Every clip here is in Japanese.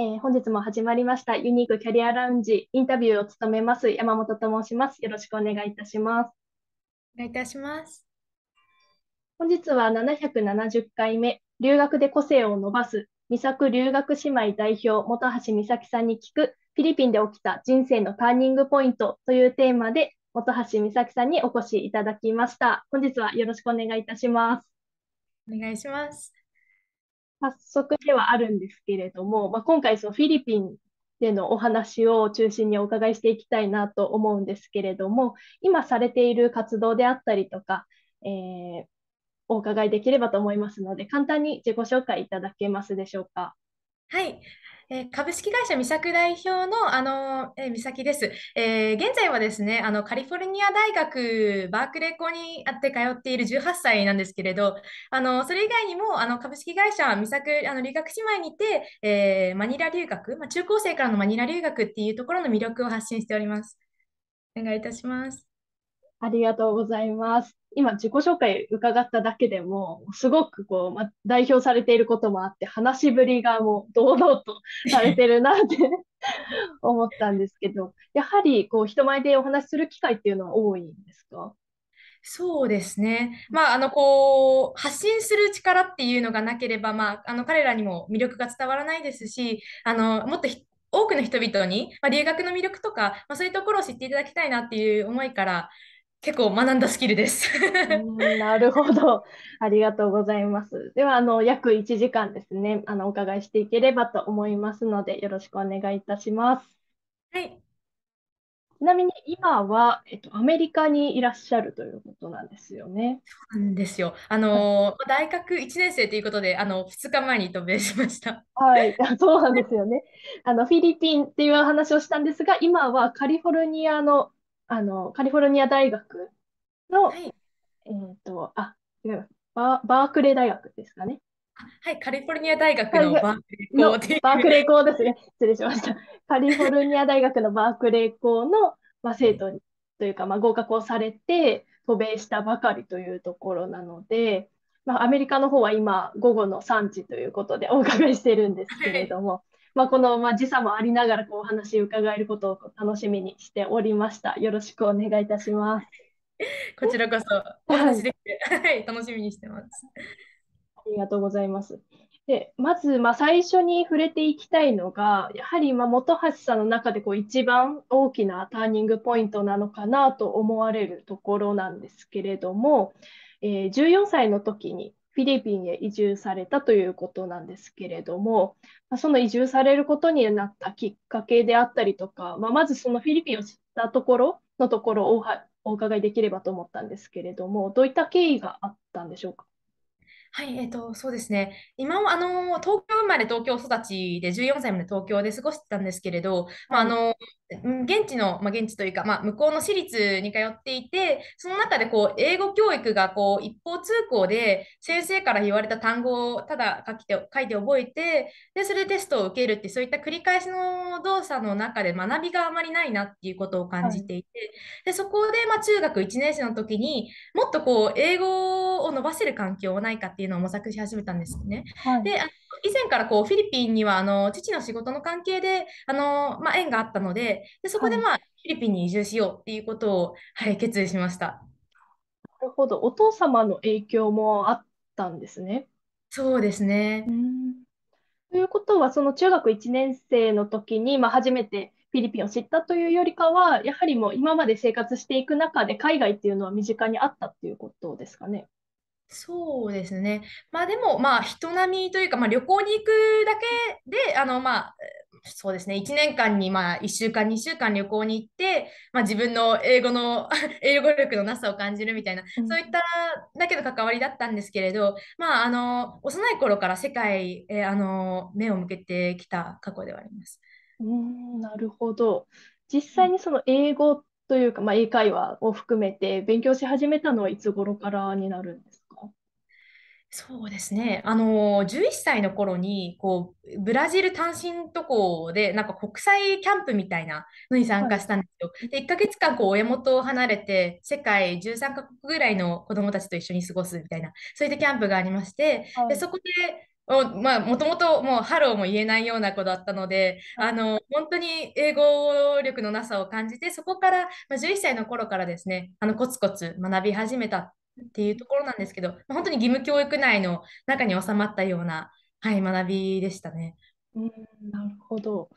えー、本日も始まりましたユニークキャリアラウンジインタビューを務めます山本と申します。よろしくお願いいたします。お願いいたします。本日は770回目留学で個性を伸ばす美作留学姉妹代表本橋美咲さんに聞くフィリピンで起きた人生のターニングポイントというテーマで本橋美咲さんにお越しいただきました。本日はよろしくお願いいたします。お願いします。早速ではあるんですけれども、まあ、今回そのフィリピンでのお話を中心にお伺いしていきたいなと思うんですけれども、今されている活動であったりとか、えー、お伺いできればと思いますので、簡単に自己紹介いただけますでしょうか。はい。え株式会社美作代表の、あのえー、美咲です、えー。現在はですね、あの、カリフォルニア大学バークレー校にあって通っている18歳なんですけれど、あの、それ以外にも、あの、株式会社美作、あの、留学姉妹にて、えー、マニラ留学、まあ、中高生からのマニラ留学っていうところの魅力を発信しております。お願いいたします。ありがとうございます。今自己紹介伺っただけでも、すごくこう、ま、代表されていることもあって、話しぶりがもう堂々と されてるなって 思ったんですけど、やはりこう人前でお話しする機会っていうのは多いんですかそうですね。まあ、あの、こう、発信する力っていうのがなければ、まあ、あの、彼らにも魅力が伝わらないですし、あの、もっと多くの人々に、まあ、留学の魅力とか、まあ、そういうところを知っていただきたいなっていう思いから、結構学んだスキルですなるほど。ありがとうございます。では、あの、約1時間ですね、あの、お伺いしていければと思いますので、よろしくお願いいたします。はい。ちなみに今は、えっと、アメリカにいらっしゃるということなんですよね。そうなんですよ。あの、大学1年生ということで、あの、2日前に渡米しました。はい、そうなんですよね。あの、フィリピンっていう話をしたんですが、今はカリフォルニアのあの、カリフォルニア大学の、はい、えっ、ー、と、あ、違う、バークレー大学ですかね。はい、カリフォルニア大学のバークレー校で。すね。失礼しました。カリフォルニア大学のバークレー校の、まあ、生徒にというか、まあ、合格をされて渡米したばかりというところなので、まあ、アメリカの方は今午後の3時ということでお伺いしてるんですけれども、まあ、この、まあ、時差もありながらこうお話を伺えることを楽しみにしておりました。よろしくお願いいたします。こちらこそお 話できて、はい、楽しみにしてます。ありがとうございます。でまず、まあ、最初に触れていきたいのが、やはり、まあ、本橋さんの中でこう一番大きなターニングポイントなのかなと思われるところなんですけれども、えー、14歳の時にフィリピンへ移住されたということなんですけれども、その移住されることになったきっかけであったりとか、まあ、まずそのフィリピンを知ったところのところをお伺いできればと思ったんですけれども、どういった経緯があったんでしょうか。はい、えっ、ー、と、そうですね。今は、あの、東京生まれ、東京育ちで、14歳まで東京で過ごしてたんですけれど、まあ、あの、現地の、まあ、現地というか、まあ、向こうの私立に通っていてその中でこう英語教育がこう一方通行で先生から言われた単語をただ書きて書いて覚えてでそれでテストを受けるってそういった繰り返しの動作の中で学びがあまりないなっていうことを感じていて、はい、でそこで、ま中学1年生の時にもっとこう英語を伸ばせる環境はないかっていうのを模索し始めたんですね。はい、で以前からこうフィリピンにはあの父の仕事の関係であの、まあ、縁があったのででそこでまあ、はい、フィリピンに移住しようっていうことを、はい、決意しました。なるほど、お父様の影響もあったんですね。そうですね。ということは、その中学1年生の時に、まあ、初めてフィリピンを知ったというよりかは、やはりもう今まで生活していく中で、海外っていうのは身近にあったっていうことですかね。そうですね。まあでも、まあ人並みというか、まあ旅行に行くだけで、あのまあ、そうですね、1年間にまあ1週間、2週間旅行に行って、まあ自分の英語の 英語力のなさを感じるみたいな、そういっただけの関わりだったんですけれど、まああの、幼い頃から世界へあの目を向けてきた過去ではあります。うんなるほど。実際にその英語というか、まあ、英会話を含めて勉強し始めたのはいつ頃からになるんですそうですね。あの、11歳の頃に、こう、ブラジル単身渡航で、なんか国際キャンプみたいなのに参加したんですよ。はい、で、1ヶ月間、こう、親元を離れて、世界13カ国ぐらいの子供たちと一緒に過ごすみたいな、そういったキャンプがありまして、はい、でそこで、まあ、もともともうハローも言えないような子だったので、あの、本当に英語力のなさを感じて、そこから、まあ、11歳の頃からですね、あの、コツコツ学び始めたっていうところなんですけど、本当に義務教育内の中に収まったような、はい、学びでしたね。うん、なるほど。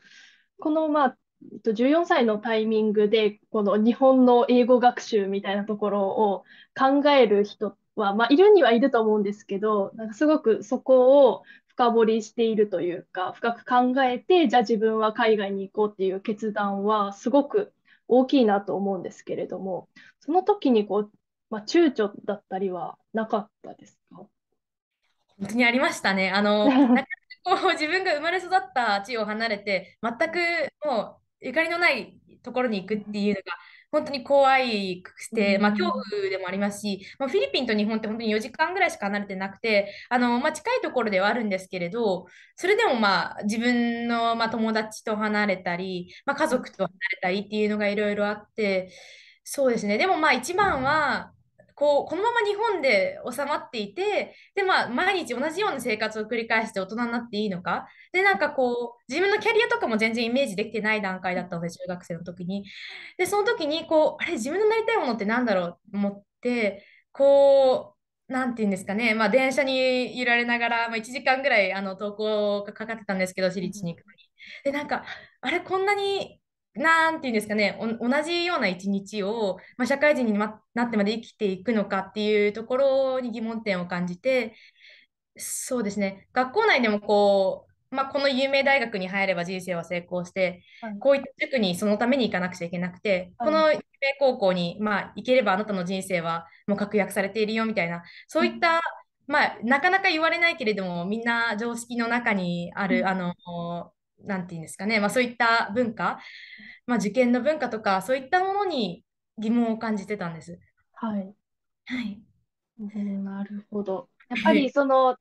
この、まあ、14歳のタイミングでこの日本の英語学習みたいなところを考える人は、まあ、いるにはいると思うんですけどなんかすごくそこを深掘りしているというか深く考えてじゃあ自分は海外に行こうっていう決断はすごく大きいなと思うんですけれどもその時にこうまあ、躊躇だったりはなかったですか本当にありましたね。あの こう自分が生まれ育った地を離れて全くもうゆかりのないところに行くっていうのが本当に怖いくて、まあ、恐怖でもありますし、まあ、フィリピンと日本って本当に4時間ぐらいしか離れてなくてあの、まあ、近いところではあるんですけれどそれでもまあ自分の、ま友達と離れたり、ま家族と離れたりっていうのがいろいろあってそうですねでもまあ一番はこうこのまま日本で収まっていてで、まあ、毎日同じような生活を繰り返して大人になっていいのかでなんかこう自分のキャリアとかも全然イメージできてない段階だったので中学生の時にでその時にこうあれ自分のなりたいものって何だろうと思ってこう何て言うんですかね、まあ、電車に揺られながら、まあ、1時間ぐらいあの投稿がかかってたんですけど私立に行くのに。でなんかあれこんなになんていうんですかね、同じような一日を、まあ、社会人になってまで生きていくのかっていうところに疑問点を感じて、そうですね、学校内でもこう、まあ、この有名大学に入れば人生は成功して、はい、こういった塾にそのために行かなくちゃいけなくて、はい、この有名高校に、まあ、行ければあなたの人生はもう確約されているよみたいな、そういった、まあ、なかなか言われないけれども、みんな常識の中にある、あの、なんて言うんですかね、まあ、そういった文化、まあ、受験の文化とかそういったものに疑問を感じてたんです。はい、はい、なるほど。やっぱりその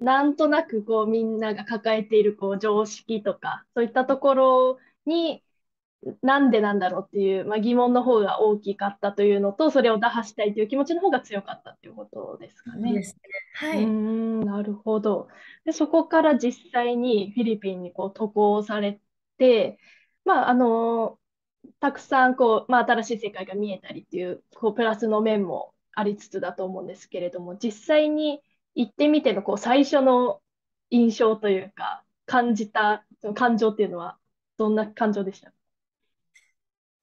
なんとなくこうみんなが抱えているこう常識とかそういったところになんでなんだろうっていう、まあ、疑問の方が大きかったというのとそれを打破したいという気持ちの方が強かったということですかね。いいねはうい。ん、なるほど。で、そこから実際にフィリピンにこう渡航されて、まあ、あの、たくさんこう、まあ、新しい世界が見えたりっていう、こう、プラスの面もありつつだと思うんですけれども、実際に行ってみてのこう、最初の印象というか、感じた、その感情っていうのは、どんな感情でした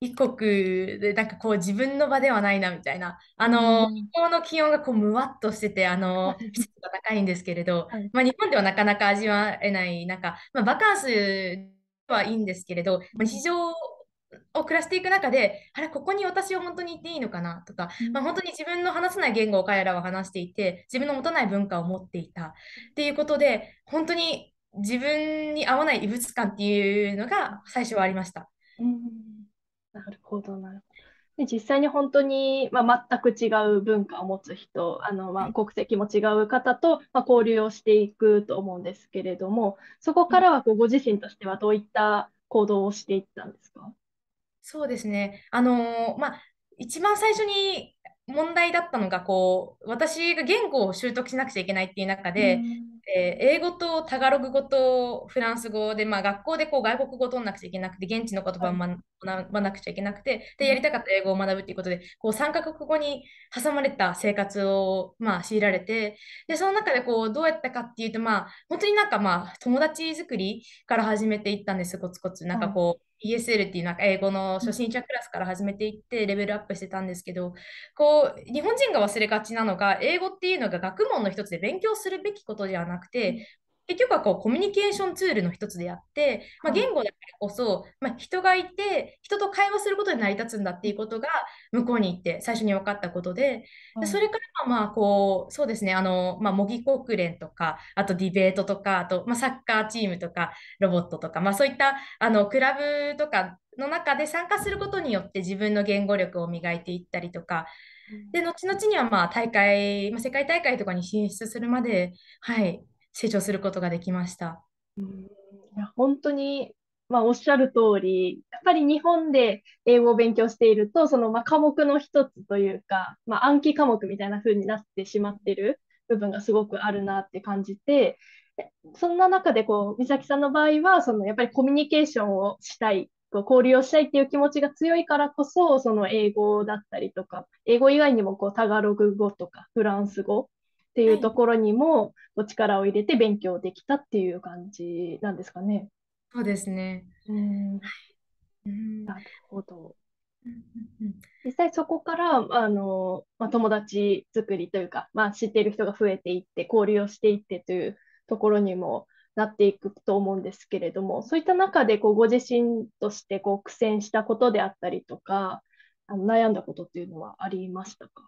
異国でなんかこう自分の場ではないなみたいなあの、日本の気温がこうむわっとしててあの湿度が高いんですけれど、はい、まあ、日本ではなかなか味わえないなんか、まあ、バカンスはいいんですけれど、まあ、非常を暮らしていく中であれここに私は本当に行っていいのかなとか、ん、まあ、本当に自分の話せない言語を彼らは話していて自分の持たない文化を持っていたっていうことで本当に自分に合わない異物感っていうのが最初はありました。うんなるほどなるほど。で実際に本当に、まあ、全く違う文化を持つ人あの、まあ、国籍も違う方と、まあ、交流をしていくと思うんですけれどもそこからはこうご自身としてはどういった行動をしていったんですかそうですねあのー、まあ、一番最初に問題だったのがこう私が言語を習得しなくちゃいけないっていう中で、えー、英語とタガログ語とフランス語で、まあ、学校でこう外国語を取らなくちゃいけなくて現地の言葉を学学ばなくちゃいけなくて、で、やりたかった英語を学ぶっていうことで、こう、3カ国語に挟まれた生活を、まあ、強いられて、で、その中で、こう、どうやったかっていうと、まあ、本当になんか、まあ、友達作りから始めていったんです、コツコツ。なんかこう、ESL っていうなんか英語の初心者クラスから始めていってレベルアップしてたんですけどこう日本人が忘れがちなのが英語っていうのが学問の一つで勉強するべきことではなくて結局はこうコミュニケーションツールの一つであって、まあ、言語だからこそ、まあ、人がいて人と会話することで成り立つんだっていうことが向こうに行って最初に分かったことでで、それからまあこうそうですねあの、まあ、模擬国連とかあとディベートとかあと、まあ、サッカーチームとかロボットとか、まあ、そういったあのクラブとかの中で参加することによって自分の言語力を磨いていったりとかで後々にはまあ大会、まあ、世界大会とかに進出するまで、はい、成長することができました。うんいや本当にまあ、おっしゃる通り、やっぱり日本で英語を勉強していると、そのま科目の一つというか、まあ、暗記科目みたいな風になってしまってる部分がすごくあるなって感じて、そんな中でこう美咲さんの場合は、そのやっぱりコミュニケーションをしたい、こう交流をしたいっていう気持ちが強いからこそ、その英語だったりとか、英語以外にもこうタガログ語とかフランス語っていうところにも、お力を入れて勉強できたっていう感じなんですかね。そうですね。うん、なるほど。実際そこからあの、まあ、友達作りというか、まあ、知っている人が増えていって交流をしていってというところにもなっていくと思うんですけれどもそういった中でこうご自身としてこう苦戦したことであったりとかあの悩んだことっていうのはありましたか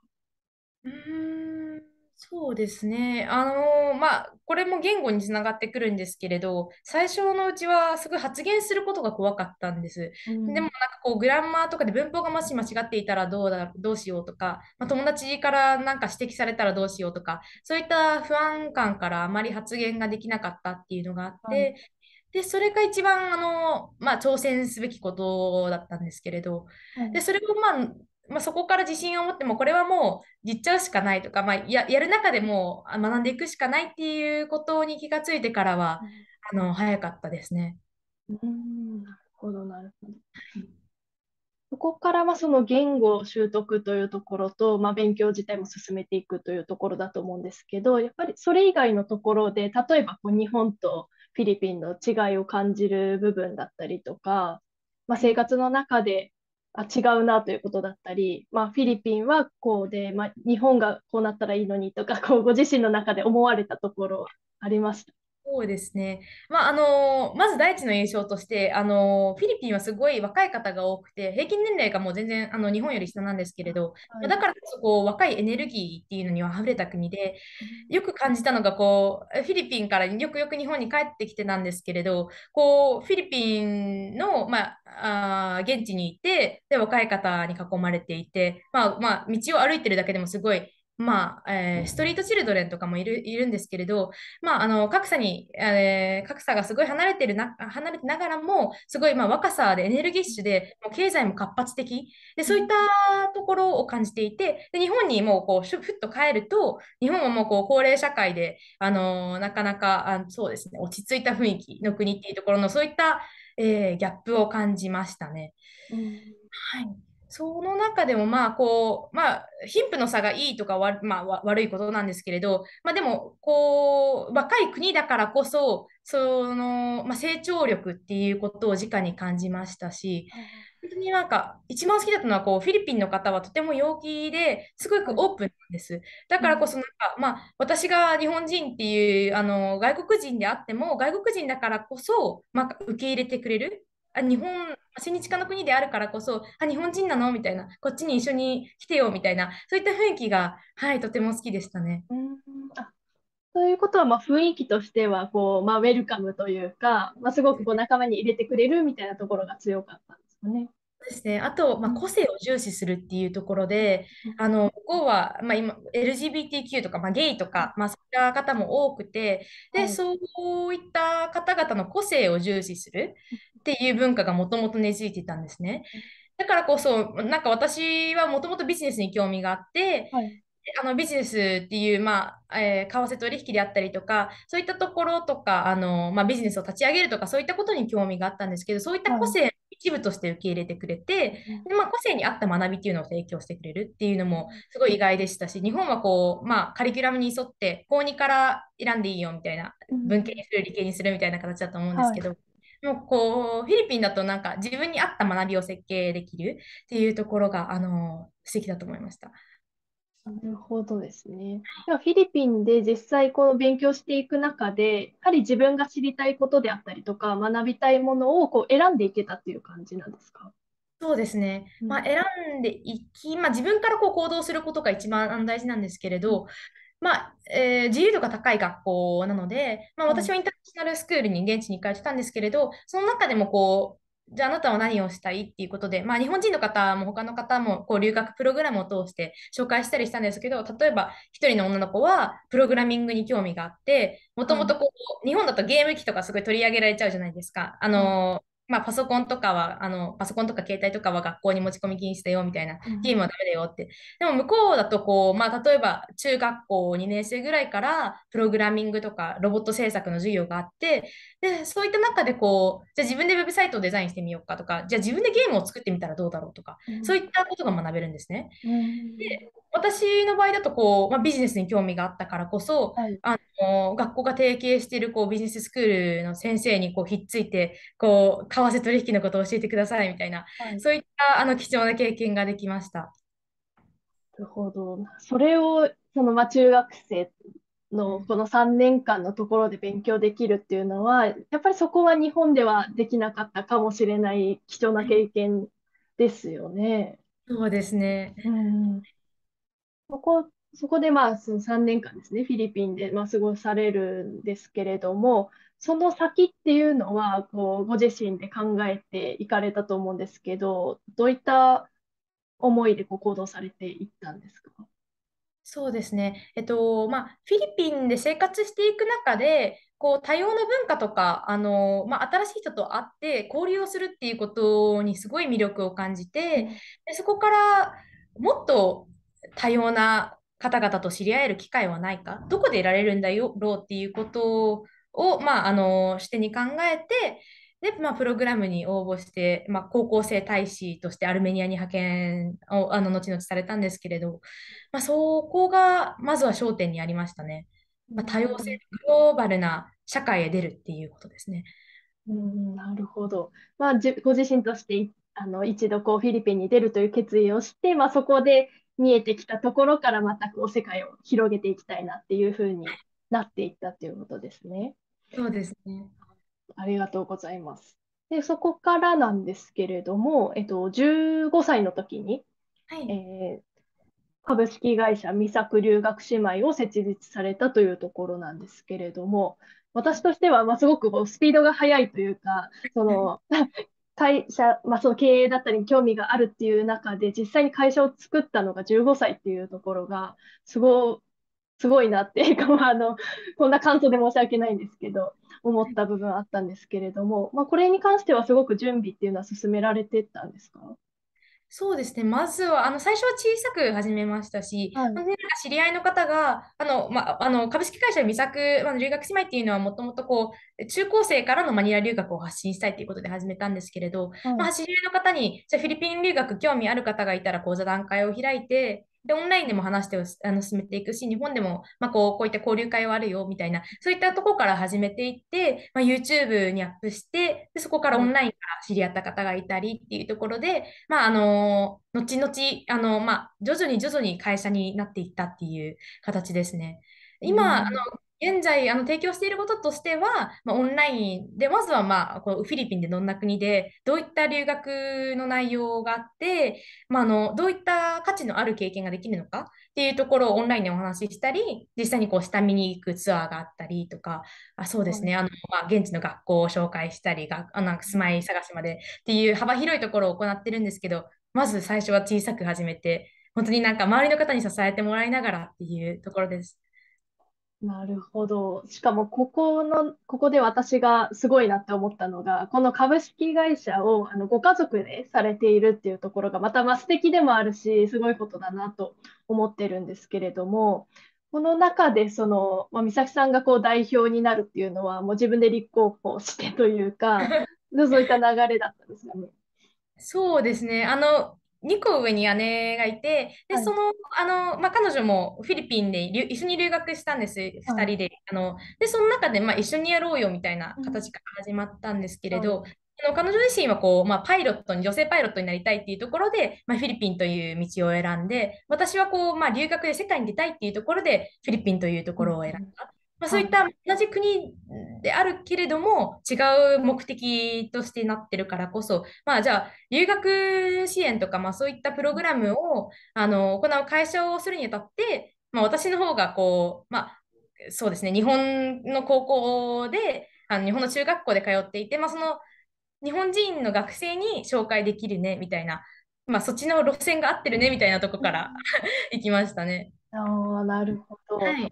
うんそうですね。あのーまあ、これも言語につながってくるんですけれど、最初のうちはすごい発言することが怖かったんです。うん、でもなんかこう、グランマーとかで文法がもし間違っていたらどうだ、どうしようとか、まあ、友達からなんか指摘されたらどうしようとか、そういった不安感からあまり発言ができなかったっていうのがあって、はいで、それが一番あの、まあ、挑戦すべきことだったんですけれど、はい、でそれを、まあ、まあ、そこから自信を持ってもこれはもう実っちゃうしかないとか、まあ、ややる中でもう学んでいくしかないっていうことに気がついてからは、うん、あの早かったですね。うんなるほどなるほど。そこからはその言語習得というところと、まあ、勉強自体も進めていくというところだと思うんですけどやっぱりそれ以外のところで例えばこう日本とフィリピンの違いを感じる部分だったりとか、まあ、生活の中であ違うなということだったり、まあ、フィリピンはこうで、まあ、日本がこうなったらいいのにとかこうご自身の中で思われたところはありましたそうですね。まあ、あの、まず第一の印象として、あの、フィリピンはすごい若い方が多くて、平均年齢がもう全然、あの、日本より下なんですけれど、まだからこそ、こう、若いエネルギーっていうのには溢れた国で、よく感じたのが、こう、フィリピンからよくよく日本に帰ってきてなんですけれど、こう、フィリピンの、まあ、あ現地にいて、で、若い方に囲まれていて、まあ、まあ、道を歩いてるだけでもすごい、まあえー、ストリートチルドレンとかもいるいるんですけれど、まあ、あの格差に、えー、格差がすごい離れてるな離れてながらもすごい、まあ、若さでエネルギッシュでもう経済も活発的でそういったところを感じていてで日本にもうこうふっと帰ると日本はもうこう高齢社会で、あのなかなかあそうです、ね、落ち着いた雰囲気の国っていうところのそういった、えー、ギャップを感じましたね。うん、はいその中でもまあこう、まあ、貧富の差がいいとかわ、まあ、悪いことなんですけれど、まあ、でもこう若い国だからこそその、まあ、成長力っていうことを直に感じましたし本当になんか一番好きだったのはこうフィリピンの方はとても陽気ですごくオープンなんですだからこそなんか、まあ、私が日本人っていうあの外国人であっても外国人だからこそ、まあ、受け入れてくれるあ日本親日家の国であるからこそあ日本人なのみたいなこっちに一緒に来てよみたいなそういった雰囲気が、はい、とても好きでしたね。うんということは、まあ、雰囲気としてはこう、まあ、ウェルカムというか、まあ、すごくこう仲間に入れてくれるみたいなところが強かったんですかね。ですね、あと、まあ、個性を重視するっていうところで、あの向こうは、まあ、今 LGBTQ とか、まあ、ゲイとか、まあ、そういった方も多くてで、そういった方々の個性を重視するっていう文化がもともと根付いてたんですね。だからこそ、なんか私はもともとビジネスに興味があって、はい、あのビジネスっていう、まあえー、為替取引であったりとか、そういったところとか、あのまあ、ビジネスを立ち上げるとか、そういったことに興味があったんですけど、そういった個性一部として受け入れてくれて、はい、でまあ、個性に合った学びっていうのを提供してくれるっていうのもすごい意外でしたし、日本はこう、まあ、カリキュラムに沿って、高2から選んでいいよみたいな、文系にする、理系にするみたいな形だと思うんですけど。はいもうこうフィリピンだとなんか自分に合った学びを設計できるっていうところがあの素敵だと思いました。なるほどですね。ではフィリピンで実際こう勉強していく中で、やはり自分が知りたいことであったりとか、学びたいものをこう選んでいけたっていう感じなんですかそうですね、まあ、選んでいき、まあ、自分からこう行動することが一番大事なんですけれど、まあ、えー、自由度が高い学校なので、まあ、私はインターナショナルスクールに現地にかれてたんですけれど、その中でもこう、じゃああなたは何をしたいっていうことで、まあ、日本人の方も他の方もこう留学プログラムを通して紹介したりしたんですけど、例えば1人の女の子はプログラミングに興味があって、もともとこう、日本だとゲーム機とかすごい取り上げられちゃうじゃないですか。あの、うんまあ、パソコンとかはあのパソコンとか携帯とかは学校に持ち込み禁止だよみたいな、うん、ゲームはダメだよってでも向こうだとこう、まあ、例えば中学校2年生ぐらいからプログラミングとかロボット制作の授業があってでそういった中でこうじゃ自分でウェブサイトをデザインしてみようかとかじゃ自分でゲームを作ってみたらどうだろうとか、うん、そういったことが学べるんですね。で私の場合だとこう、まあ、ビジネスに興味があったからこそ、はい、あの学校が提携しているこうビジネススクールの先生にこうひっついてこう為替取引のことを教えてくださいみたいな、はい、そういったあの貴重な経験ができました。なるほどそれをその、まあ、中学生のこの3年間のところで勉強できるっていうのはやっぱりそこは日本ではできなかったかもしれない貴重な経験ですよね。そうですね、うんこそこでまあその3年間ですね、フィリピンでまあ過ごされるんですけれども、その先っていうのはこうご自身で考えていかれたと思うんですけど、どういった思いでこう行動されていったんですかそうですね、えっとまあ、フィリピンで生活していく中でこう多様な文化とかあの、まあ、新しい人と会って交流をするっていうことにすごい魅力を感じてでそこからもっと多様な方々と知り合える機会はないか、どこでいられるんだよろうっていうことを、まあ、あの視点に考えて、で、まあ、プログラムに応募して、まあ、高校生大使としてアルメニアに派遣をあの後々されたんですけれど、まあ、そこがまずは焦点にありましたね。まあ、多様性、グローバルな社会へ出るっていうことですね。うん、なるほど。まあ、ご自身としてあの一度こうフィリピンに出るという決意をして、まあ、そこで見えてきたところからまたこう世界を広げていきたいなっていうふうになっていったということですね。そうですね。ありがとうございます。でそこからなんですけれども、えっと、15歳の時に、はい、えー、株式会社美作留学姉妹を設立されたというところなんですけれども私としてはますごくこうスピードが速いというかその 会社、まあ、その経営だったりに興味があるっていう中で実際に会社を作ったのが15歳っていうところがすごすごいなってい うか、まあ、あのこんな感想で申し訳ないんですけど思った部分あったんですけれども、まあ、これに関してはすごく準備っていうのは進められてたんですかそうですね、まずはあの最初は小さく始めましたし、はい、なんか知り合いの方があの、ま、あの株式会社美作、ま留学姉妹っていうのはもともとこう中高生からのマニラ留学を発信したいということで始めたんですけれど、はい、ま知り合いの方にじゃフィリピン留学興味ある方がいたら講座談会を開いてで、オンラインでも話してあの進めていくし、日本でも、まあ、こうこういった交流会はあるよみたいな、そういったとこから始めていって、まあ、YouTube にアップしてで、そこからオンラインから知り合った方がいたりっていうところで、まあ、あの後々あの、まあ、徐々に徐々に会社になっていったっていう形ですね。今、あの現在あの提供していることとしては、まあ、オンラインでまずは、まあ、このフィリピンでどんな国でどういった留学の内容があって、まあ、のどういった価値のある経験ができるのかっていうところをオンラインでお話ししたり実際にこう下見に行くツアーがあったりとかあそうですねあの、まあ、現地の学校を紹介したりがあの住まい探しまでっていう幅広いところを行ってるんですけどまず最初は小さく始めて本当になんか周りの方に支えてもらいながらっていうところです。なるほど。しかも、ここの、ここで私がすごいなって思ったのが、この株式会社をあのご家族でされているっていうところが、また、ま素敵でもあるし、すごいことだなと思ってるんですけれども、この中で、その、まあ、美咲さんがこう代表になるっていうのは、もう自分で立候補してというか、そういった流れだったんですかね。そうですね。あの、2個上に姉がいて、で、はい、その、あの、まあ、彼女もフィリピンで一緒に留学したんです、2人で。あの、で、その中で、まあ、一緒にやろうよみたいな形から始まったんですけれど、はいの彼女自身はこう、まあ、パイロットに女性パイロットになりたいっていうところで、まあ、フィリピンという道を選んで私はこう、まあ、留学で世界に出たいっていうところでフィリピンというところを選んだ。まそういった同じ国であるけれども、違う目的としてなってるからこそ、まあ、じゃあ留学支援とか、まあ、そういったプログラムをあの行う会社をするにあたって、まあ、私の方がこう、まあ、そうですね日本の高校であの日本の中学校で通っていて、まあ、その日本人の学生に紹介できるねみたいな、まあ、そっちの路線が合ってるねみたいなとこから 行きましたね。あなるほど、はい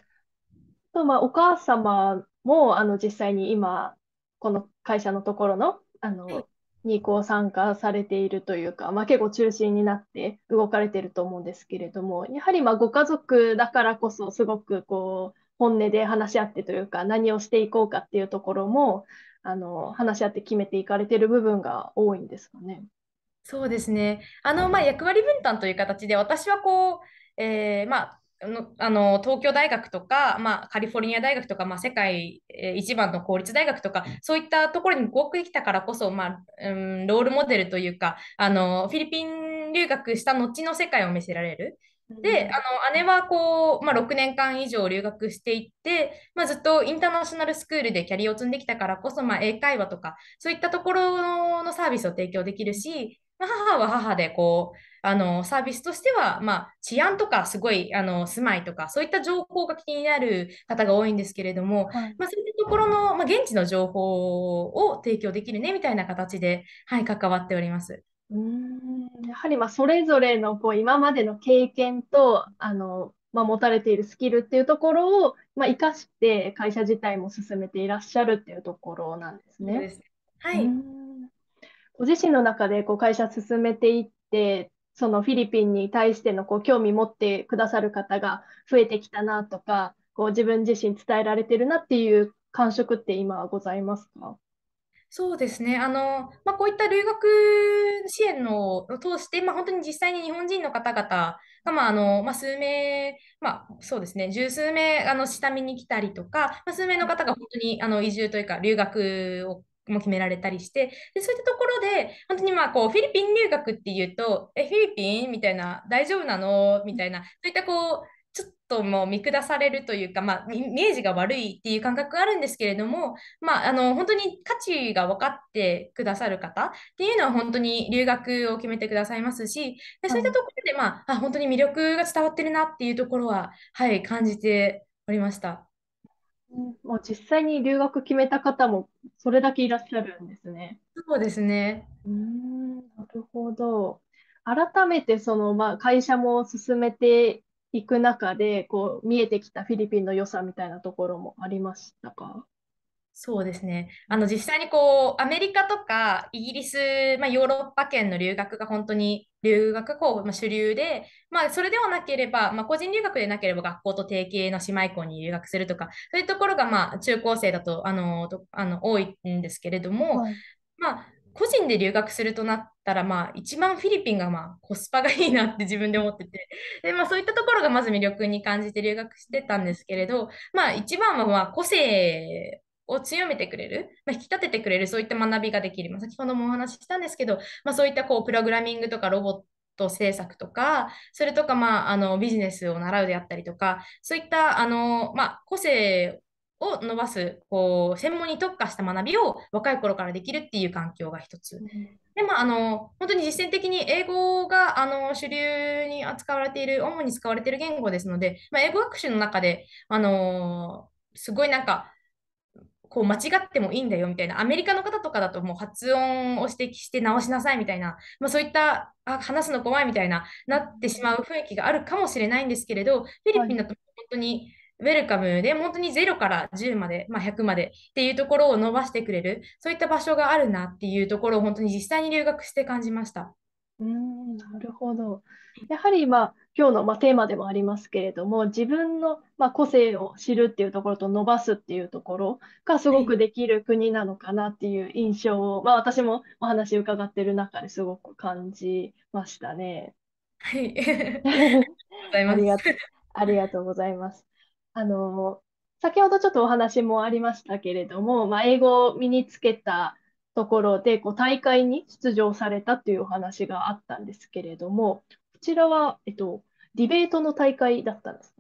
と、まあ、お母様も、あの、実際に今、この会社のところの、あの、にこう参加されているというか、まあ、結構中心になって動かれていると思うんですけれども、やはりまあご家族だからこそ、すごくこう、本音で話し合ってというか、何をしていこうかっていうところも、あの、話し合って決めていかれている部分が多いんですかね。そうですね。あの、まあ、役割分担という形で、私はこう、えー、まあ、のあの東京大学とか、まあ、カリフォルニア大学とか、まあ、世界一番の公立大学とかそういったところに合格できたからこそ、まあうん、ロールモデルというかあのフィリピン留学した後の世界を見せられる。であの姉はこう、まあ、6年間以上留学していって、まあ、ずっとインターナショナルスクールでキャリアを積んできたからこそ、まあ、英会話とかそういったところのサービスを提供できるし、まあ、母は母でこうあのサービスとしては、まあ、治安とかすごいあの住まいとかそういった情報が気になる方が多いんですけれども、はい、まあ、そういったところの、まあ、現地の情報を提供できるねみたいな形で、はい、関わっております。うんやはりまそれぞれのこう今までの経験とあの、まあ、持たれているスキルっていうところを、まあ、生かして会社自体も進めていらっしゃるっていうところなんですね。すはい、ご自身の中でこう会社進めていってそのフィリピンに対してのこう興味持ってくださる方が増えてきたなとか、こう自分自身伝えられてるなっていう感触って今はございますかそうですね。あの、まあ、こういった留学支援のを通して、まあ、本当に実際に日本人の方々が、まあ、あの、まあ、数名、まあ、そうですね、十数名、あの、下見に来たりとか、まあ、数名の方が本当に、あの、移住というか、留学をも決められたりしてでそういったところで本当にまあこうフィリピン留学っていうとえフィリピンみたいな大丈夫なのみたいなそういったこうちょっともう見下されるというか、まあ、イメージが悪いっていう感覚があるんですけれども、まあ、あの本当に価値が分かってくださる方っていうのは本当に留学を決めてくださいますしでそういったところで、まあ、あ本当に魅力が伝わってるなっていうところは、はい、感じておりました。もう実際に留学決めた方もそれだけいらっしゃるんですね。そうですね。うんなるほど。改めてその、まあ、会社も進めていく中でこう見えてきたフィリピンの良さみたいなところもありましたかそうですね。あの実際にこうアメリカとかイギリス、まあ、ヨーロッパ圏の留学が本当に留学校、まあ、主流で、まあ、それではなければ、まあ、個人留学でなければ学校と提携の姉妹校に留学するとかそういうところがまあ中高生だとあのあの多いんですけれども、はい、まあ、個人で留学するとなったら、まあ、一番フィリピンが、まあ、コスパがいいなって自分で思っててで、まあ、そういったところがまず魅力に感じて留学してたんですけれど、まあ、一番はまあ個性を強めてくれる、まあ、引き立ててくれる、そういった学びができる。まあ、先ほどもお話ししたんですけど、まあ、そういったこうプログラミングとかロボット制作とか、それとか、まあ、あのビジネスを習うであったりとか、そういったあの、まあ、個性を伸ばすこう専門に特化した学びを若い頃からできるっていう環境が一つ。でまあ、あの本当に実践的に英語があの主流に扱われている主に使われている言語ですので、まあ、英語学習の中であのすごいなんかこう間違ってもいいんだよみたいなアメリカの方とかだともう発音を指摘して直しなさいみたいな、まあ、そういったあ話すの怖いみたいななってしまう雰囲気があるかもしれないんですけれどフィリピンだと本当にウェルカムで本当に0から10まで、まあ、100までっていうところを伸ばしてくれるそういった場所があるなっていうところを本当に実際に留学して感じました。うーん、なるほど。やはり、まあ、今日の、ま、テーマでもありますけれども、自分の、ま、個性を知るっていうところと伸ばすっていうところがすごくできる国なのかなっていう印象を、ま、私もお話伺ってる中ですごく感じましたね。はい。ありがとうございます。ありがとうございます。あの、先ほどちょっとお話もありましたけれども、ま、英語を身につけたところでこう大会に出場されたというお話があったんですけれども、こちらは、えっと、ディベートの大会だったんですか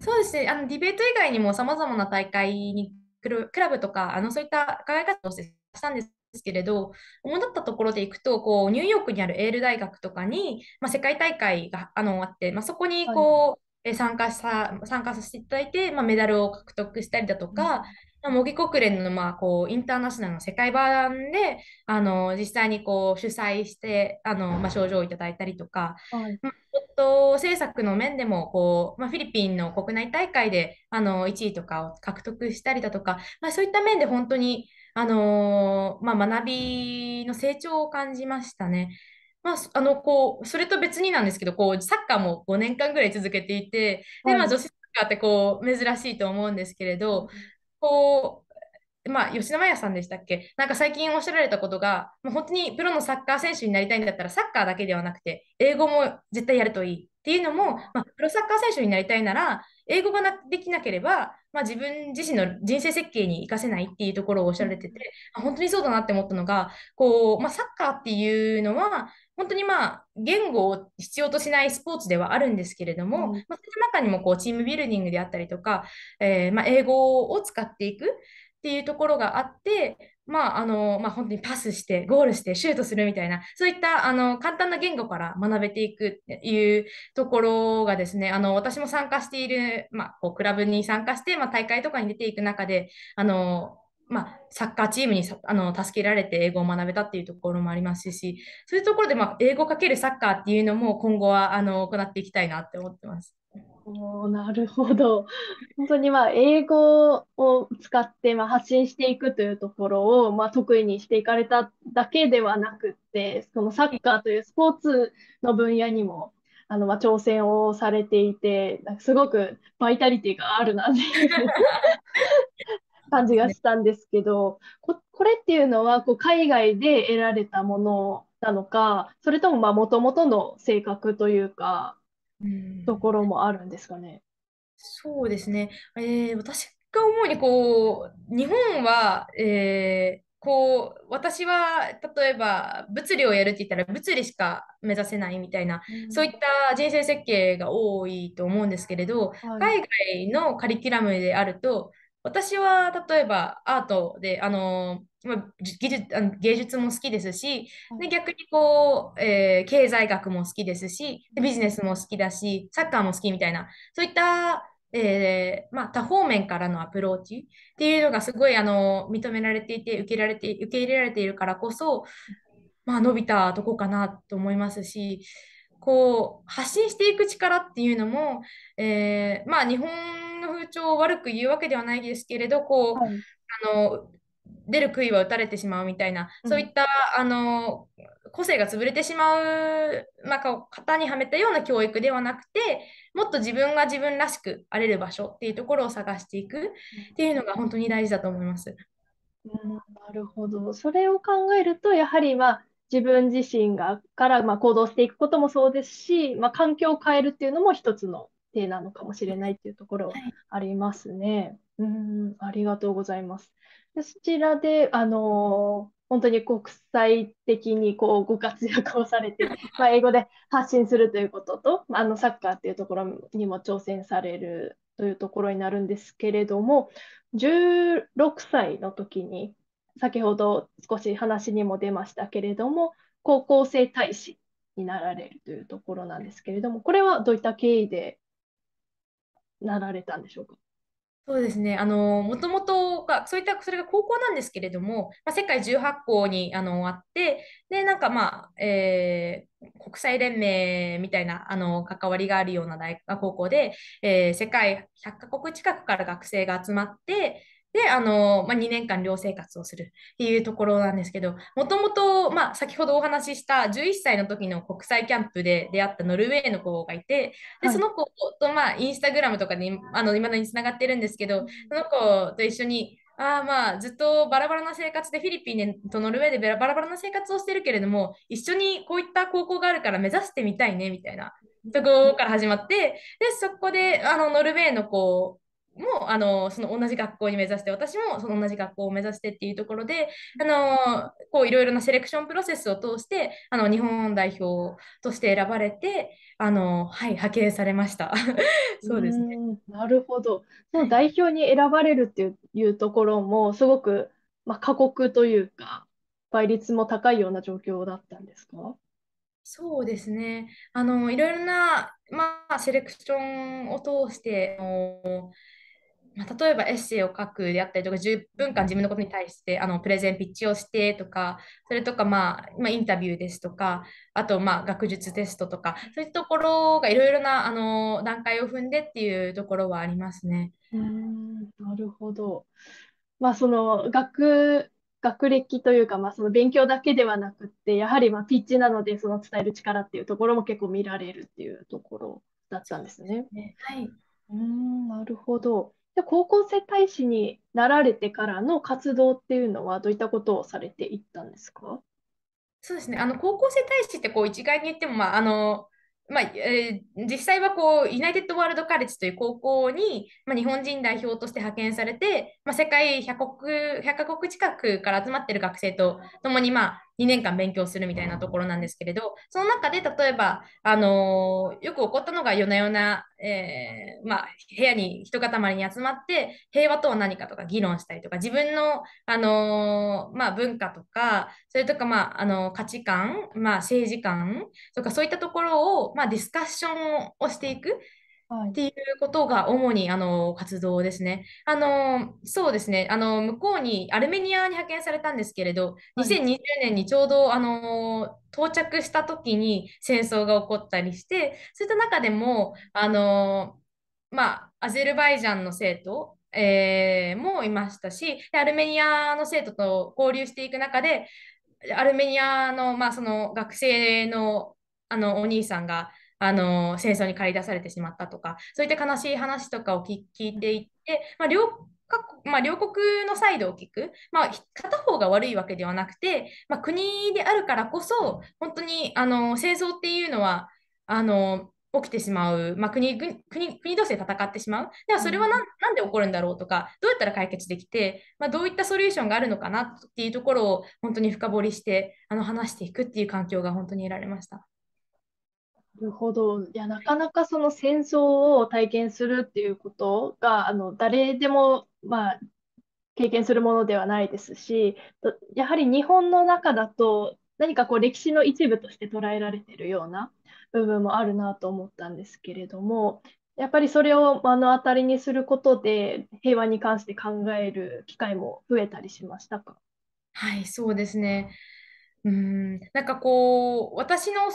そうですね、あのディベート以外にもさまざまな大会に来るクラブとかあのそういった考え方をしたんですけれど、主だったところでいくとこう、ニューヨークにあるエール大学とかに、まあ、世界大会があのあって、まあ、そこにこう、はい参加さ参加させていただいて、まあ、メダルを獲得したりだとか、模擬国連の、まあ、こうインターナショナルの世界版であの実際にこう主催してあの、まあ、賞状をいただいたりとか、はい、まあ、と政策の面でもこう、まあ、フィリピンの国内大会であの1位とかを獲得したりだとか、まあ、そういった面で本当に、あのまあ、学びの成長を感じましたね。まあ、あのこうそれと別になんですけどこうサッカーも5年間ぐらい続けていて、でまあ、女子サッカーってこう珍しいと思うんですけれど、こう、まあ、吉田麻也さんでしたっけなんか最近おっしゃられたことが、もう本当にプロのサッカー選手になりたいんだったら、サッカーだけではなくて、英語も絶対やるといいっていうのも、まあ、プロサッカー選手になりたいなら、英語がなできなければ、まあ、自分自身の人生設計に生かせないっていうところをおっしゃられてて、本当にそうだなって思ったのがこう、まあ、サッカーっていうのは本当にまあ言語を必要としないスポーツではあるんですけれども、うん、まあ、その中にもこうチームビルディングであったりとか、えー、まあ、英語を使っていくっていうところがあって、まああのまあ、本当にパスしてゴールしてシュートするみたいなそういったあの簡単な言語から学べていくっていうところがですねあの私も参加している、まあ、こうクラブに参加して、まあ、大会とかに出ていく中であのまあ、サッカーチームにあの助けられて英語を学べたっていうところもありますし、そういうところで、まあ、英語かけるサッカーっていうのも今後はあの行っていきたいなって思ってます。おなるほど。本当にまあ英語を使ってまあ発信していくというところをまあ得意にしていかれただけではなくて、そのサッカーというスポーツの分野にもあのまあ挑戦をされていて、すごくバイタリティがあるなっ 感じがしたんですけど、これっていうのはこう海外で得られたものなのかそれとももともとの性格というかところもあるんですかね。そうですね、えー、私が思うにこう日本は、えー、こう私は例えば物理をやるって言ったら物理しか目指せないみたいな、うん、そういった人生設計が多いと思うんですけれど、はい、海外のカリキュラムであると私は例えばアートで、あの技術あの芸術も好きですし、で逆にこう、えー、経済学も好きですしで、ビジネスも好きだし、サッカーも好きみたいな、そういった、えーまあ、多方面からのアプローチっていうのがすごいあの認められていて受けられて、受け入れられているからこそ、まあ、伸びたとこかなと思いますし、こう発信していく力っていうのも、えーまあ、日本の風潮を悪く言うわけではないですけれどこう、はい、あの出る杭は打たれてしまうみたいな、そういったあの個性が潰れてしまう、なんか型にはめたような教育ではなくてもっと自分が自分らしく荒れる場所っていうところを探していくっていうのが本当に大事だと思います。うん、なるほどそれを考えるとやはり、まあ、自分自身がから、まあ、行動していくこともそうですし、まあ、環境を変えるっていうのも一つの定なのかもしれないっていうところはありますね。はい、うんありがとうございます。でそちらであの本当に国際的にこうご活躍をされて、まあ、英語で発信するということと、あのサッカーっていうところにも挑戦されるというところになるんですけれども、16歳の時に、先ほど少し話にも出ましたけれども、高校生大使になられるというところなんですけれども、これはどういった経緯でなられたんでしょうかそうですね。あの、もともとが、そういった、それが高校なんですけれども、まあ、世界18校にあのわって、で、なんかまあ、えー、国際連盟みたいな、あの、関わりがあるような大学、高校で、えー、世界100か国近くから学生が集まって、で、あの、まあ、2年間寮生活をするっていうところなんですけど、もともと、まあ、先ほどお話しした11歳の時の国際キャンプで出会ったノルウェーの子がいて、で、その子と、まあ、インスタグラムとかで、あの、未だにつながってるんですけど、その子と一緒に、あまあずっとバラバラな生活でフィリピンとノルウェーでバラバラな生活をしてるけれども一緒にこういった高校があるから目指してみたいねみたいなところから始まってでそこであのノルウェーの子もあのその同じ学校に目指して私もその同じ学校を目指してっていうところであのこういろいろなセレクションプロセスを通してあの日本代表として選ばれてあの、はい、派遣されました そうですねなるほどその代表に選ばれるっていうところもすごく、まあ、過酷というか倍率も高いような状況だったんですかそうですねあのいろいろな、まあ、セレクションを通してま例えばエッセイを書くであったりとか10分間自分のことに対してあのプレゼンピッチをしてとかそれとか、まあ、まあインタビューですとかあとまあ学術テストとかそういったところがいろいろなあの段階を踏んでっていうところはありますね。うんなるほど。まあ、その学学歴というか、まあ、その勉強だけではなくてやはりまあピッチなのでその伝える力っていうところも結構見られるっていうところだったんですね。すねはい、うんなるほど。高校生大使になられてからの活動っていうのはどういったことをされていったんですかそうですねあの高校生大使ってこう一概に言っても、まああのまあえー、実際はこうユナイテッド・ワールド・カレッジという高校に、まあ、日本人代表として派遣されて、まあ、世界100国 ,100 国近くから集まっている学生と共に、まあ、2年間勉強するみたいなところなんですけれど、その中で例えば、あのー、よく起こったのが夜な夜な、えー、まあ、部屋に一塊に集まって平和とは何かとか議論したりとか自分の、あのー、まあ、文化とかそれとか、まあ、あの価値観、まあ、政治観とかそういったところを、まあ、ディスカッションをしていくはい、っていうことが主にあの活動ですね。あのそうですねあの向こうにアルメニアに派遣されたんですけれど、2020年にちょうどあの到着した時に戦争が起こったりしてそういった中でもあの、まあ、アゼルバイジャンの生徒えー、もいましたしでアルメニアの生徒と交流していく中でアルメニアの,、まあ、その学生のあのお兄さんがあの戦争に駆り出されてしまったとかそういった悲しい話とかを聞いていって、まあ、両まあ、両国のサイドを聞く、まあ、片方が悪いわけではなくて、まあ、国であるからこそ本当にあの戦争っていうのはあの起きてしまう、まあ国、国国同士で戦ってしまうではそれは何,、ん、で起こるんだろうとかどうやったら解決できて、まあ、どういったソリューションがあるのかなっていうところを本当に深掘りしてあの話していくっていう環境が本当に得られました。るほど。いや、なかなかその戦争を体験するっていうことが、あの、誰でも、まあ、経験するものではないですし、やはり日本の中だと、何かこう歴史の一部として捉えられてるような部分もあるなと思ったんですけれども、やっぱりそれを目の当たりにすることで、平和に関して考える機会も増えたりしましたかはい、そうですね。うん、なんかこう、私の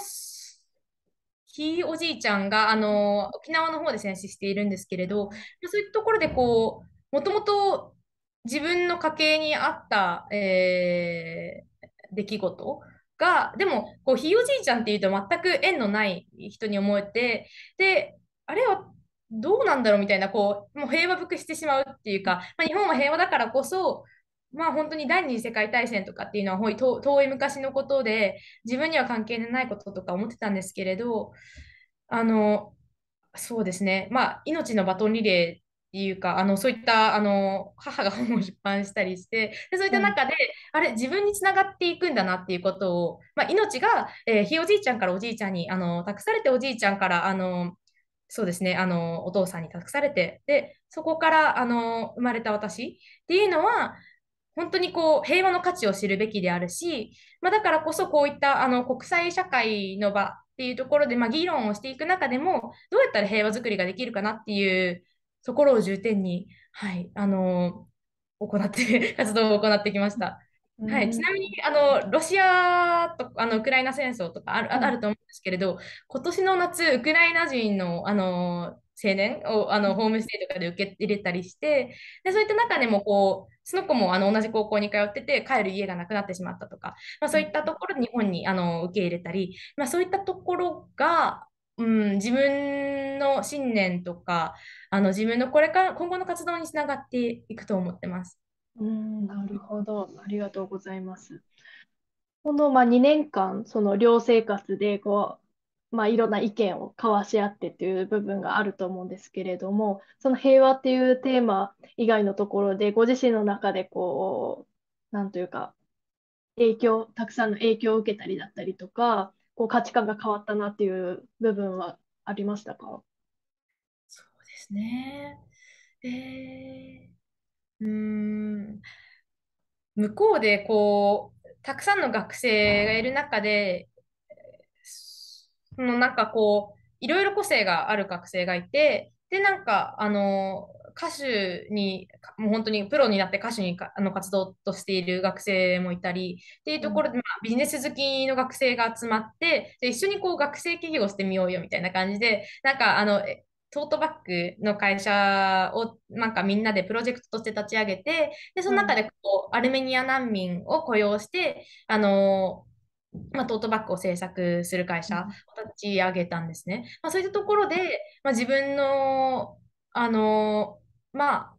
ひいおじいちゃんがあの沖縄の方で戦死しているんですけれど、そういうところでこう、もともと自分の家系にあった、えー、出来事が、でもこう、ひいおじいちゃんっていうと全く縁のない人に思えて、で、あれはどうなんだろうみたいな、こう、もう平和服してしまうっていうか、まあ、日本は平和だからこそ、まあ本当に第二次世界大戦とかっていうのはほい遠い昔のことで自分には関係のないこととか思ってたんですけれどあのそうですねまあ命のバトンリレーっていうかあのそういったあの母が本を出版したりしてでそういった中で、うん、あれ自分につながっていくんだなっていうことを、まあ、命が、えー、ひいおじいちゃんからおじいちゃんにあの託されておじいちゃんからあのそうですねあのお父さんに託されてでそこからあの生まれた私っていうのは本当にこう平和の価値を知るべきであるし、まあ、だからこそこういったあの国際社会の場っていうところで、まあ、議論をしていく中でもどうやったら平和づくりができるかなっていうところを重点に、はいあの行って 活動を行ってきました。はい、ちなみにあのロシアとあのウクライナ戦争とかあるあると思うんですけれど今年の夏ウクライナ人のあの青年をあのホームステイとかで受け入れたりしてでそういった中でもこうその子もあの同じ高校に通ってて帰る家がなくなってしまったとか、まあ、そういったところ日本にあの受け入れたり、まあ、そういったところが、うん、自分の信念とかあの自分のこれから今後の活動につながっていくと思ってます。うんなるほどありがとうございます。このまあ2年間その寮生活でこうまあ、いろんな意見を交わし合ってっていう部分があると思うんですけれどもその平和っていうテーマ以外のところでご自身の中でこう何というか影響たくさんの影響を受けたりだったりとかこう価値観が変わったなっていう部分はありましたかそうですね。えー、うん向こうでこうたくさんの学生がいる中でそのなんかこう、いろいろ個性がある学生がいて、で、なんか、あの、歌手に、もう本当にプロになって歌手にあの活動としている学生もいたり、っていうところで、まあ、ビジネス好きの学生が集まって、で一緒にこう学生企業してみようよみたいな感じで、なんかあの、トートバッグの会社をなんかみんなでプロジェクトとして立ち上げて、でその中でこう、アルメニア難民を雇用して、あのまあ、トートバッグを制作する会社を立ち上げたんですね。まあ、そういったところで、まあ、自分の、あのまあ、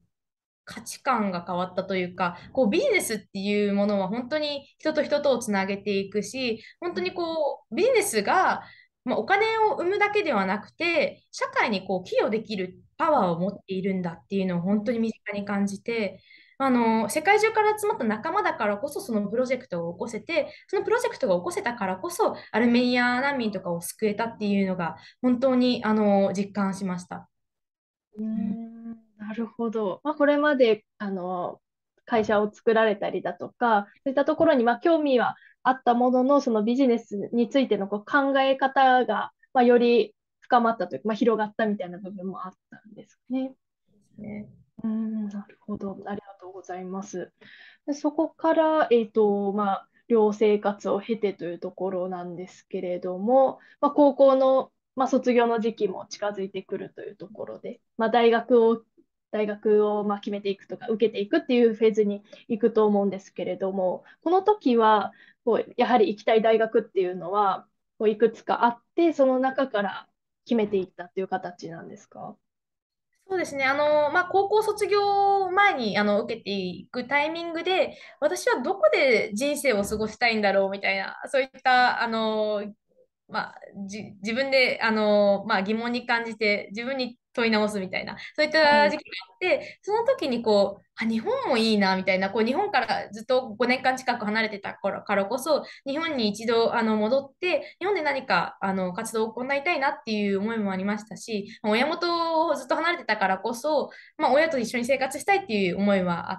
価値観が変わったというかこうビジネスっていうものは本当に人と人とをつなげていくし本当にこうビジネスが、まあ、お金を生むだけではなくて社会にこう寄与できるパワーを持っているんだっていうのを本当に身近に感じてあの世界中から集まった仲間だからこそそのプロジェクトを起こせてそのプロジェクトが起こせたからこそアルメニア難民とかを救えたっていうのが本当にあの実感しました。うんなるほど、まあ、これまであの会社を作られたりだとかそういったところにまあ興味はあったもののそのビジネスについてのこう考え方が、まあ、より深まったというか、まあ、広がったみたいな部分もあったんですね。ねうん、なるほど。ありがとうございます。でそこから、えっ、と、まあ、寮生活を経てというところなんですけれども、まあ、高校の、まあ、卒業の時期も近づいてくるというところで、まあ、大学を大学をま決めていくとか受けていくっていうフェーズに行くと思うんですけれどもこの時はこうやはり行きたい大学っていうのはこういくつかあってその中から決めていったっていう形なんですかそうですね。あの、まあ、高校卒業前に、あの、受けていくタイミングで、私はどこで人生を過ごしたいんだろうみたいな、そういった、あの、まあ、自分で、あのまあ、疑問に感じて自分に問い直すみたいなそういった時期があって、その時にこうあ日本もいいなみたいなこう日本からずっと5年間近く離れてた頃からこそ日本に一度あの戻って日本で何かあの活動を行いたいなっていう思いもありましたし親元をずっと離れてたからこそ、まあ、親と一緒に生活したいっていう思いはあ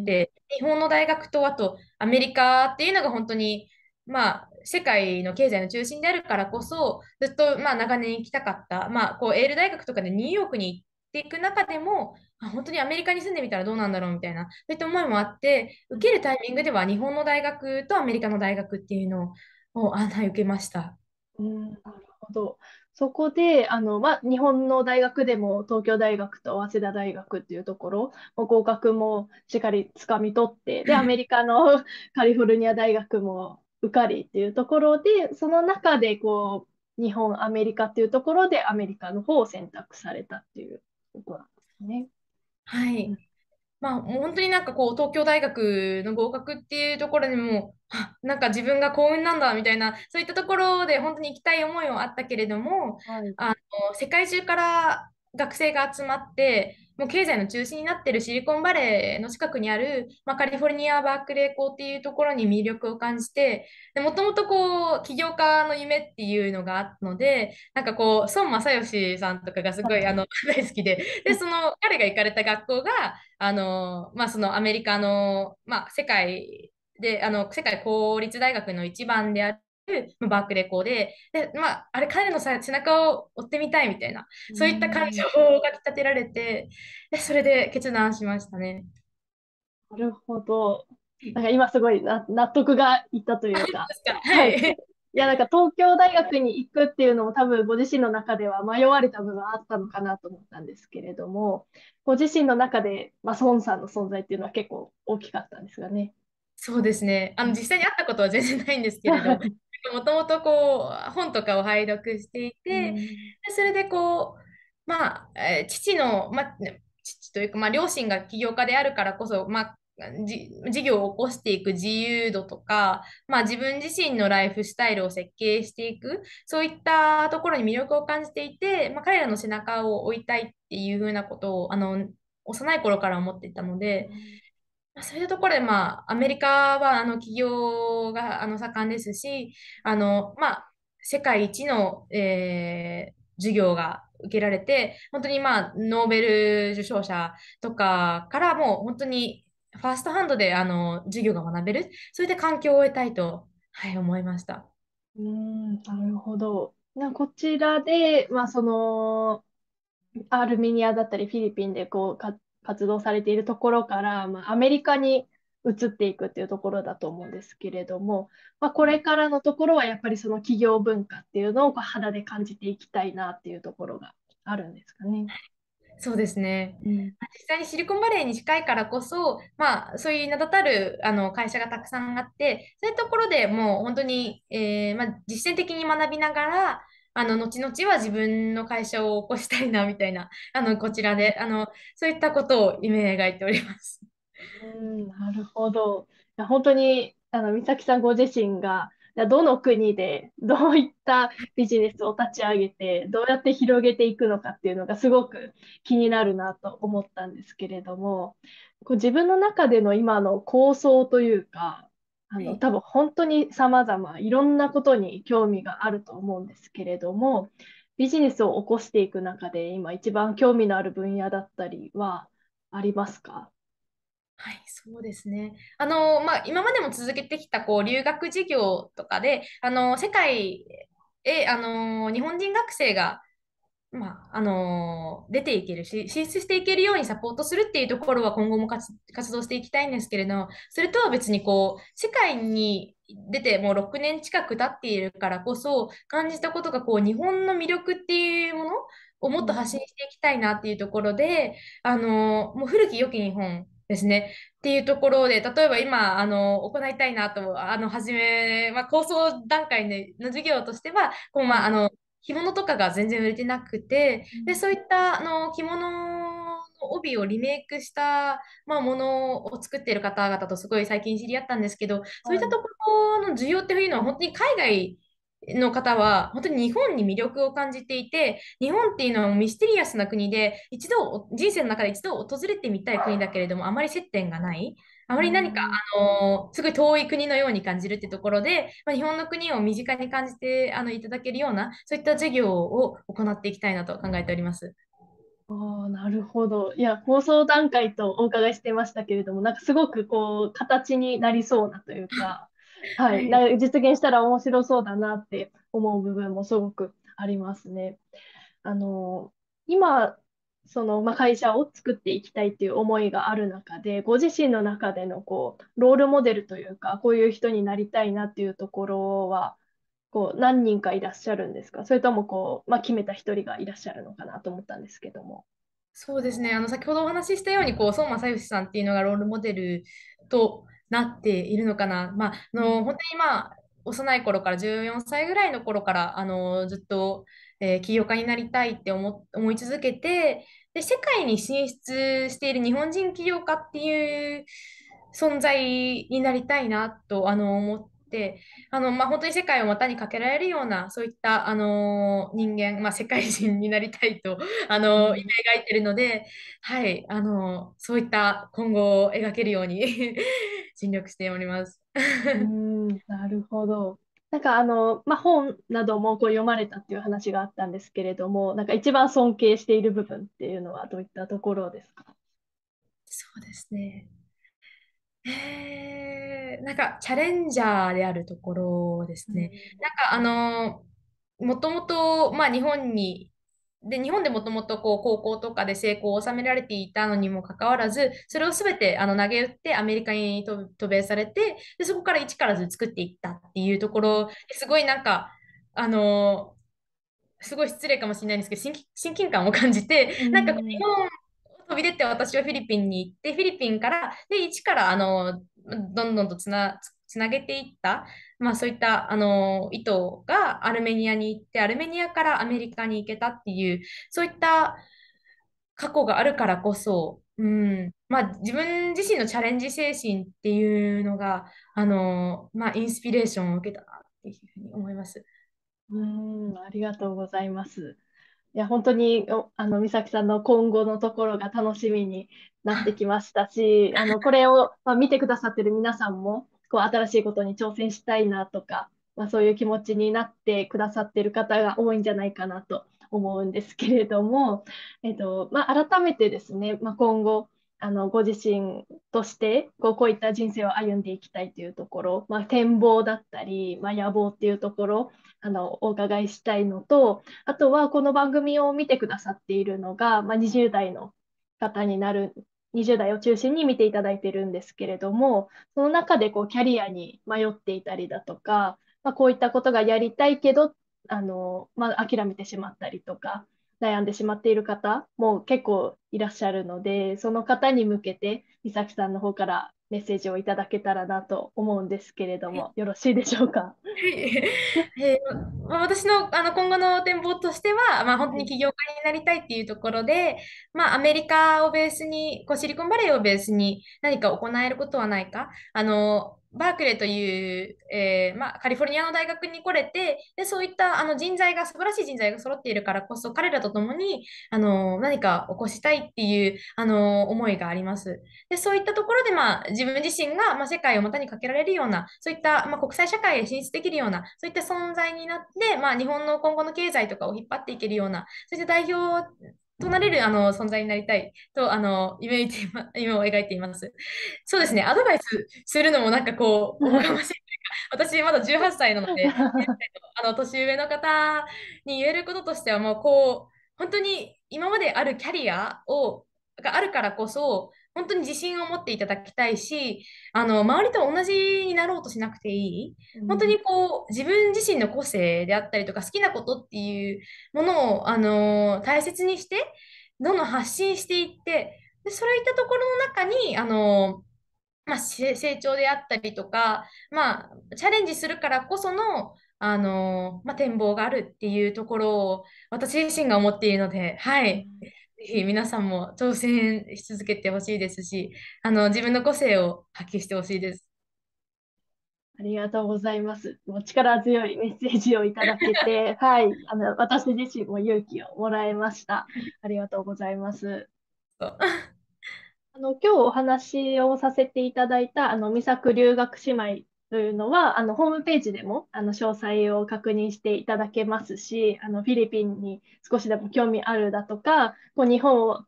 って、はい、日本の大学とあとアメリカっていうのが本当にまあ世界の経済の中心であるからこそずっとまあ長年行きたかった、まあ、こうエール大学とかでニューヨークに行っていく中でも本当にアメリカに住んでみたらどうなんだろうみたいなそういった思いもあって受けるタイミングでは日本の大学とアメリカの大学っていうのを案内受けました。うんなるほどそこであの、ま日本の大学でも東京大学と早稲田大学っていうところ合格もしっかりつかみ取ってで アメリカのカリフォルニア大学も受かりっていうところでその中でこう日本アメリカっていうところでアメリカの方を選択されたっていうことなんですね。はい、まあ、本当になんかこう東京大学の合格っていうところにもなんか自分が幸運なんだみたいなそういったところで本当に行きたい思いはあったけれども、はい、あの世界中から学生が集まってもう経済の中心になっているシリコンバレーの近くにある、まあ、カリフォルニア・バークレー校っていうところに魅力を感じてもともとこう起業家の夢っていうのがあったのでなんかこう孫正義さんとかがすごいあの 大好きででその彼が行かれた学校があの、まあ、そのアメリカの、まあ、世界であの世界公立大学の一番であバックレコでで、まあ、あれ彼のさ背中を追ってみたいみたいなそういった感情をかきたてられてでそれで決断しましたね。なるほど。なんか今すごいな納得がいったというか。はい、はい、いやなんか東京大学に行くっていうのも多分ご自身の中では迷われた部分あったのかなと思ったんですけれどもご自身の中で、まあ、孫さんの存在っていうのは結構大きかったんですがね。そうですねあの実際に会ったことは全然ないんですけれど もともとこう本とかを拝読していて、うん、それでこうまあ、父の、ま父というか、まあ、両親が起業家であるからこそ、まあ、事業を起こしていく自由度とか、まあ、自分自身のライフスタイルを設計していくそういったところに魅力を感じていて、まあ、彼らの背中を追いたいっていうふうなことをあの幼い頃から思っていたので、そういうところで、まあ、アメリカはあの企業があの盛んですし、あのまあ、世界一の、えー、授業が受けられて、本当に、まあ、ノーベル受賞者とかからも本当にファーストハンドであの授業が学べる、そういった環境を得たいと、はい、思いました。うんなるほど。なこちらで、まあ、そのアルミニアだったりフィリピンでこう活動されているところから、まあ、アメリカに移っていくっていうところだと思うんですけれども、まあ、これからのところはやっぱりその企業文化っていうのをこう肌で感じていきたいなっていうところがあるんですかね。そうですね、うん、実際にシリコンバレーに近いからこそ、まあ、そういう名だたるあの会社がたくさんあってそういうところでもう本当に、えー、まあ、実践的に学びながらあの後々は自分の会社を起こしたいなみたいな あのこちらであのそういったことを夢描いております。うんなるほど。いや本当にあの美咲さんご自身がどの国でどういったビジネスを立ち上げてどうやって広げていくのかっていうのがすごく気になるなと思ったんですけれどもこう自分の中での今の構想というかあの多分本当に様々いろんなことに興味があると思うんですけれどもビジネスを起こしていく中で今一番興味のある分野だったりはありますかはい、そうですね。あの、まあ、今までも続けてきた、こう、留学事業とかで、あの、世界へ、あの、日本人学生が、まあ、あのー、出ていけるし、進出していけるようにサポートするっていうところは今後も活動していきたいんですけれど、それとは別にこう、世界に出てもう6年近く経っているからこそ感じたことがこう日本の魅力っていうものをもっと発信していきたいなっていうところで、あのー、もう古き良き日本ですね。っていうところで、例えば今、あの、行いたいなと、あの、初め、まあ、構想段階の授業としては、こう、まあ、あの、着物とかが全然売れてなくて、でそういったあの着物の帯をリメイクした、まあ、ものを作っている方々とすごい最近知り合ったんですけど、そういったところの需要っていうのは本当に海外の方は本当に日本に魅力を感じていて日本っていうのはミステリアスな国で一度人生の中で一度訪れてみたい国だけれどもあまり接点がないあまり何か、あのすごい遠い国のように感じるってところで、まあ、日本の国を身近に感じてあのいただけるような、そういった授業を行っていきたいなと考えております。おなるほど。いや、放送段階とお伺いしてましたけれども、なんかすごくこう、形になりそうなというか、はい、はい、実現したら面白そうだなって思う部分もすごくありますね。あの今そのまあ、会社を作っていきたいという思いがある中でご自身の中でのこうロールモデルというかこういう人になりたいなっていうところはこう何人かいらっしゃるんですかそれともこう、まあ、決めた一人がいらっしゃるのかなと思ったんですけども。そうですねあの先ほどお話ししたようにこう相馬さよしさんっていうのがロールモデルとなっているのかな。まあ、あの本当に、まあ幼い頃から14歳ぐらいの頃からあのずっとえー、起業家になりたいって思思い続けてで世界に進出している日本人起業家っていう存在になりたいなとあの思ってあの、まあ、本当に世界を股にかけられるようなそういったあの人間、まあ、世界人になりたいと あの夢描いてるので、はい、あのそういった今後を描けるように 尽力しております。うんなるほどなんかあの、まあ、本などもこう読まれたっていう話があったんですけれども、なんか一番尊敬している部分っていうのはどういったところですかそうですね。えー、なんかチャレンジャーであるところですね。うん、なんかあの、もともと、まあ、日本にで日本でもともとこう高校とかで成功を収められていたのにもかかわらずそれを全てあの投げ打ってアメリカに渡米されてでそこから一からず作っていったっていうところすごいなんかあのすごい失礼かもしれないんですけど親近感を感じて、なんか日本を飛び出て私はフィリピンに行ってフィリピンからで一からあのどんどんとつなつなげていったまあ、そういったあの意図がアルメニアに行ってアルメニアからアメリカに行けたっていうそういった過去があるからこそ、うんまあ、自分自身のチャレンジ精神っていうのがあの、まあ、インスピレーションを受けたなっていうふうに思います。うんありがとうございます。いや本当にあの美咲さんの今後のところが楽しみになってきましたしあのこれを、まあ、見てくださってる皆さんもこう新しいことに挑戦したいなとか、まあ、そういう気持ちになってくださってる方が多いんじゃないかなと思うんですけれども、えっとまあ、改めてですね、まあ、今後あのご自身としてこうこういった人生を歩んでいきたいというところ、まあ、展望だったり、まあ、野望っていうところあのお伺いしたいのとあとはこの番組を見てくださっているのが、まあ、20代の方になる20代を中心に見ていただいてるんですけれども、その中でこうキャリアに迷っていたりだとか、まあ、こういったことがやりたいけど、あのまあ、諦めてしまったりとか、悩んでしまっている方も結構いらっしゃるので、その方に向けて、美咲さんの方からメッセージをいただけたらなと思うんですけれども、よろしいでしょうか。えまあ、私のあの今後の展望としては、まあ、本当に起業家になりたいっていうところで、まあ、アメリカをベースにこうシリコンバレーをベースに何か行えることはないかあのバークレーという、えー、まあ、カリフォルニアの大学に来れてでそういったあの人材が素晴らしい人材が揃っているからこそ彼らと共にあの何か起こしたいっていうあの思いがありますでそういったところで、まあ、自分自身が、まあ、世界を股にかけられるようなそういった、まあ、国際社会へ進出できるようなそういった存在になって、まあ、日本の今後の経済とかを引っ張っていけるようなそして代表となれるあの存在になりたいとあの夢見て 夢を描いています。そうですね、アドバイスするのもなんかこう、私まだ18歳なので、あの年上の方に言えることとしては、もうこう、本当に今まであるキャリアをがあるからこそ、本当に自信を持っていただきたいしあの周りと同じになろうとしなくていい、うん、本当にこう自分自身の個性であったりとか好きなことっていうものをあの大切にしてどんどん発信していってでそういったところの中にあの、まあ、成長であったりとか、まあ、チャレンジするからこそのあの、まあ、展望があるっていうところを私自身が思っているのではい。うんぜひ皆さんも挑戦し続けてほしいですし、あの自分の個性を発揮してほしいです。ありがとうございます。もう力強いメッセージをいただけて、はい、あの私自身も勇気をもらいました。ありがとうございます。あの今日お話をさせていただいたあの三作留学姉妹というのはあのホームページでもあの詳細を確認していただけますしあのフィリピンに少しでも興味あるだとかこう日本を、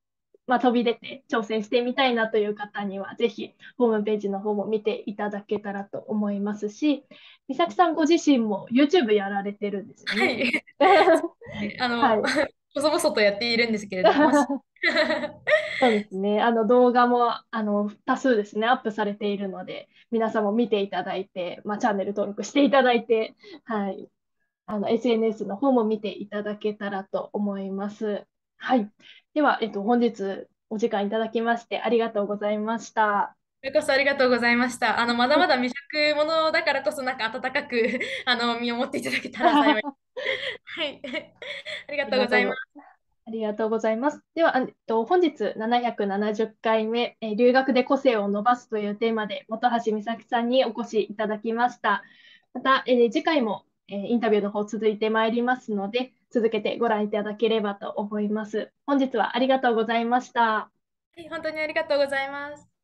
まあ、飛び出て挑戦してみたいなという方にはぜひホームページの方も見ていただけたらと思いますし美咲さんご自身も YouTube やられてるんですよね。はい、あの、はい、細々とやっているんですけれども。そうですね。あの動画もあの多数ですね、アップされているので、皆さんも見ていただいて、まあ、チャンネル登録していただいて、はい、あの SNS の方も見ていただけたらと思います。はい、では、えっと、本日お時間いただきましてありがとうございました。それこそありがとうございました。あのまだまだ未熟者だからこそなんか温かくあの身を持っていただけたら幸いす。はい。ありがとうございます。ありがとうございます。では、えっと、本日770回目、え留学で個性を伸ばすというテーマで、本橋美咲さんにお越しいただきました。また、えー、次回も、えインタビューの方続いてまいりますので、続けてご覧いただければと思います。本日はありがとうございました。はい、本当にありがとうございます。